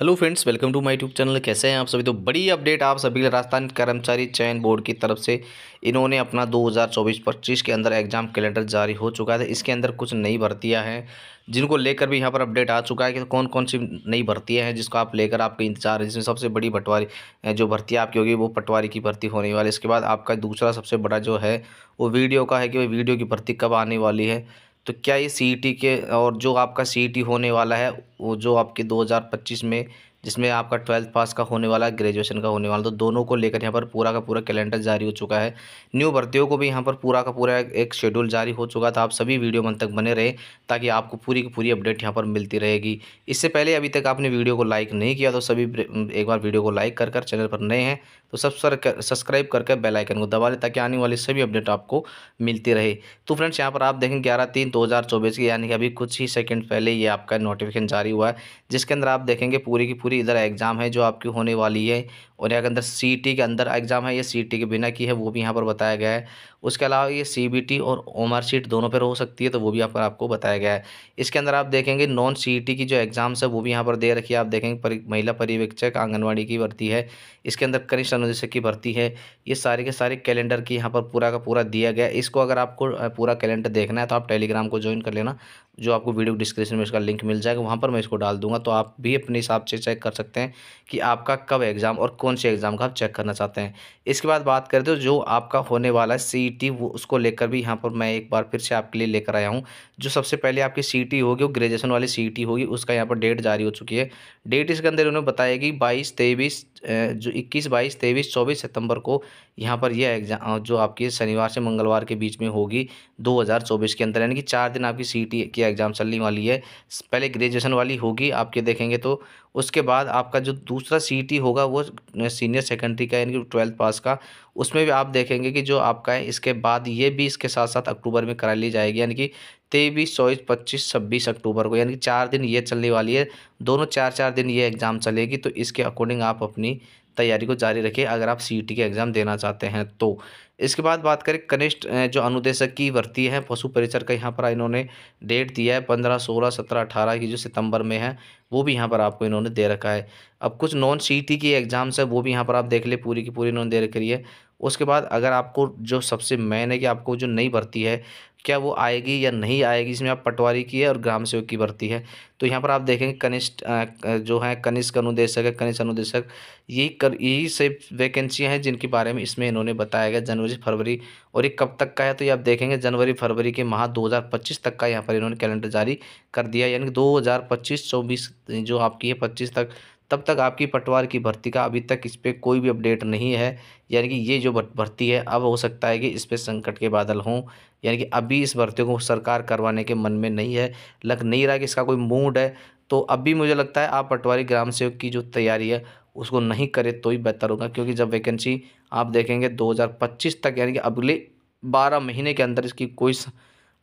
hello friends welcome to my YouTube channel कैसे हैं आप सभी तो बड़ी अपडेट आप सभी राजस्थान कर्मचारी चयन बोर्ड की तरफ से इन्होंने अपना 2024-25 के अंदर एग्जाम कैलेंडर जारी हो चुका है इसके अंदर कुछ नई भर्तियां हैं जिनको लेकर भी यहाँ पर अपडेट आ चुका है कि कौन कौन सी नई भर्तियाँ हैं जिसको आप लेकर आपके इंतजार है जिसमें सबसे बड़ी पटवारी जो भर्ती आपकी होगी वो पटवारी की भर्ती होने वाली इसके बाद आपका दूसरा सबसे बड़ा जो है वो वीडियो का है कि वीडियो की भर्ती कब आने वाली है तो क्या ये सी e के और जो आपका सी e होने वाला है वो जो आपके 2025 में जिसमें आपका ट्वेल्थ पास का होने वाला है ग्रेजुएशन का होने वाला तो दोनों को लेकर यहाँ पर पूरा का पूरा कैलेंडर जारी हो चुका है न्यू भर्तियों को भी यहाँ पर पूरा का पूरा एक शेड्यूल जारी हो चुका था तो आप सभी वीडियो मन तक बने रहे ताकि आपको पूरी की पूरी अपडेट यहाँ पर मिलती रहेगी इससे पहले अभी तक आपने वीडियो को लाइक नहीं किया तो सभी एक बार वीडियो को लाइक कर कर चैनल पर नए हैं तो सब सब्सक्राइब करके बेल आइकन को दबा लें ताकि आने वाली सभी अपडेट आपको मिलती रहे तो फ्रेंड्स यहाँ पर आप देखें ग्यारह तीन दो हज़ार चौबीस की यानी कि अभी कुछ ही सेकंड पहले ये आपका नोटिफिकेशन जारी हुआ है जिसके अंदर आप देखेंगे पूरी की पूरी इधर एग्ज़ाम है जो आपकी होने वाली है और यहाँ के अंदर सी के अंदर एग्ज़ाम है ये सी के बिना की है वो भी यहाँ पर बताया गया है उसके अलावा ये सी और ओमर सीट दोनों पर हो सकती है तो वो भी यहाँ पर आपको बताया गया है इसके अंदर आप देखेंगे नॉन सी की जो एग्ज़ाम्स है वो भी यहाँ पर दे रखी है आप देखेंगे परि, महिला पर्यवेक्षक आंगनबाड़ी की भर्ती है इसके अंदर कनिष्ठ अनुदेशक की भर्ती है ये सारे के सारे कैलेंडर की यहाँ पर पूरा का पूरा दिया गया इसको अगर आपको पूरा कैलेंडर देखना है तो आप टेलीग्राम को ज्वाइन कर लेना जो आपको वीडियो डिस्क्रिप्शन में इसका लिंक मिल जाएगा वहाँ पर मैं इसको डाल दूँगा तो आप भी अपने हिसाब से चेक कर सकते हैं कि आपका कब एग्ज़ाम और कौन से एग्ज़ाम का आप चेक करना चाहते हैं इसके बाद बात करते हो जो आपका होने वाला है सी e वो उसको लेकर भी यहाँ पर मैं एक बार फिर से आपके लिए लेकर आया हूँ जो सबसे पहले आपकी सी टी e होगी वो ग्रेजुएशन वाली सी e होगी उसका यहाँ पर डेट जारी हो चुकी है डेट इसके अंदर उन्होंने बताया कि बाईस तेईस जो इक्कीस बाईस तेईस चौबीस सितम्बर को यहाँ पर यह एग्ज़ाम जो आपकी शनिवार से मंगलवार के बीच में होगी चौबीस के अंदर यानी कि चार दिन आपकी सी की एग्ज़ाम चलने वाली है पहले ग्रेजुएशन वाली होगी आपके देखेंगे तो उसके बाद आपका जो दूसरा सी होगा वो सीनियर सेकेंडरी का यानी कि ट्वेल्थ पास का उसमें भी आप देखेंगे कि जो आपका है इसके बाद ये भी इसके साथ साथ अक्टूबर में करा ली जाएगी यानी कि तेईस चौबीस पच्चीस छब्बीस अक्टूबर को यानी कि चार दिन ये चलने वाली है दोनों चार चार दिन ये एग्ज़ाम चलेगी तो इसके अकॉर्डिंग आप अपनी तैयारी को जारी रखिए अगर आप सी e के एग्ज़ाम देना चाहते हैं तो इसके बाद बात करें कनिष्ठ जो अनुदेशक की भर्ती है पशु परिचर का यहाँ पर इन्होंने डेट दिया है पंद्रह सोलह सत्रह अठारह की जो सितंबर में है वो भी यहाँ पर आपको इन्होंने दे रखा है अब कुछ नॉन सी e की एग्ज़ाम्स है वो भी यहाँ पर आप देख ले पूरी की पूरी इन्होंने दे रखी है उसके बाद अगर आपको जो सबसे मेन है कि आपको जो नई भर्ती है क्या वो आएगी या नहीं आएगी इसमें आप पटवारी की है और ग्राम सेवक की भर्ती है तो यहाँ पर आप देखेंगे कनिष्ठ जो है कनिष्क अनुदेशक है कनिष्ठ अनुदेशक यही कर यही से वैकेंसियाँ हैं जिनके बारे में इसमें इन्होंने बताया गया जनवरी फरवरी और ये कब तक का है तो ये आप देखेंगे जनवरी फरवरी के माह 2025 तक का यहाँ पर इन्होंने कैलेंडर जारी कर दिया यानी कि दो हज़ार जो आपकी है पच्चीस तक तब तक आपकी पटवार की भर्ती का अभी तक इस पर कोई भी अपडेट नहीं है यानी कि ये जो भर्ती है अब हो सकता है कि इस पर संकट के बादल हों यानी कि अभी इस भर्ती को सरकार करवाने के मन में नहीं है लग नहीं रहा कि इसका कोई मूड है तो अब भी मुझे लगता है आप पटवारी ग्राम सेवक की जो तैयारी है उसको नहीं करें तो ही बेहतर होगा क्योंकि जब वैकेंसी आप देखेंगे दो तक यानी कि अगले बारह महीने के अंदर इसकी कोई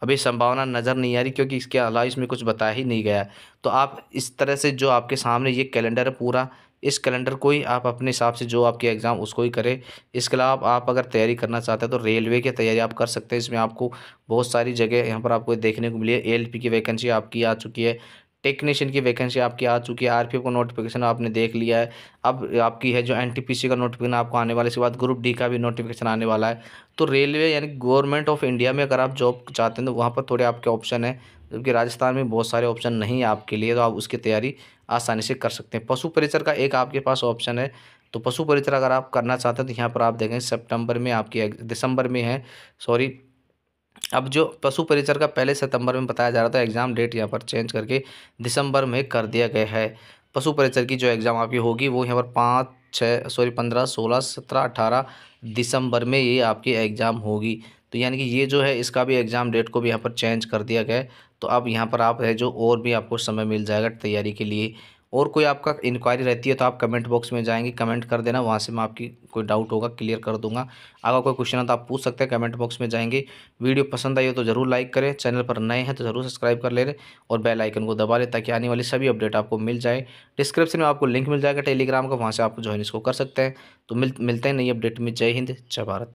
अभी संभावना नज़र नहीं आ रही क्योंकि इसके अलावा इसमें कुछ बताया ही नहीं गया तो आप इस तरह से जो आपके सामने ये कैलेंडर है पूरा इस कैलेंडर को ही आप अपने हिसाब से जो आपके एग्ज़ाम उसको ही करें इसके अलावा आप अगर तैयारी करना चाहते हैं तो रेलवे की तैयारी आप कर सकते हैं इसमें आपको बहुत सारी जगह यहाँ पर आपको देखने को मिली है एल की वैकेंसी आपकी आ चुकी है टेक्नीशियन की वैकेंसी आपकी आ चुकी है आरपीएफ का नोटिफिकेशन आपने देख लिया है अब आपकी है जो एनटीपीसी का नोटिफिकेशन आपको आने वाला इसके बाद ग्रुप डी का भी नोटिफिकेशन आने वाला है तो रेलवे यानी गवर्नमेंट ऑफ इंडिया में अगर आप जॉब चाहते हैं तो वहाँ पर थोड़े आपके ऑप्शन है जबकि राजस्थान में बहुत सारे ऑप्शन नहीं है आपके लिए तो आप उसकी तैयारी आसानी से कर सकते हैं पशु परिचर का एक आपके पास ऑप्शन है तो पशु परिचर अगर आप करना चाहते हैं तो यहाँ पर आप देखें सितंबर में आपकी दिसंबर में है सॉरी अब जो पशु परिचर का पहले सितंबर में बताया जा रहा था एग्ज़ाम डेट यहाँ पर चेंज करके दिसंबर में कर दिया गया है पशु परिचर की जो एग्ज़ाम आपकी होगी वो यहाँ पर पाँच छः सॉरी पंद्रह सोलह सत्रह अठारह दिसंबर में ये आपकी एग्ज़ाम होगी तो यानी कि ये जो है इसका भी एग्ज़ाम डेट को भी यहाँ पर चेंज कर दिया गया है तो अब यहाँ पर आप है जो और भी आपको समय मिल जाएगा तैयारी के लिए और कोई आपका इंक्वायरी रहती है तो आप कमेंट बॉक्स में जाएंगे कमेंट कर देना वहाँ से मैं आपकी कोई डाउट होगा क्लियर कर दूंगा अगर कोई क्वेश्चन है तो आप पूछ सकते हैं कमेंट बॉक्स में जाएंगे वीडियो पसंद आई हो तो ज़रूर लाइक करें चैनल पर नए हैं तो ज़रूर सब्सक्राइब कर ले रहे और बेल आइकन को दबा लें ताकि आने वाली सभी अपडेट आपको मिल जाए डिस्क्रिप्शन में आपको लिंक मिल जाएगा टेलीग्राम का वहाँ से आप ज्वाइन इसको कर सकते हैं तो मिल मिलते हैं नई अपडेट में जय हिंद जय भारत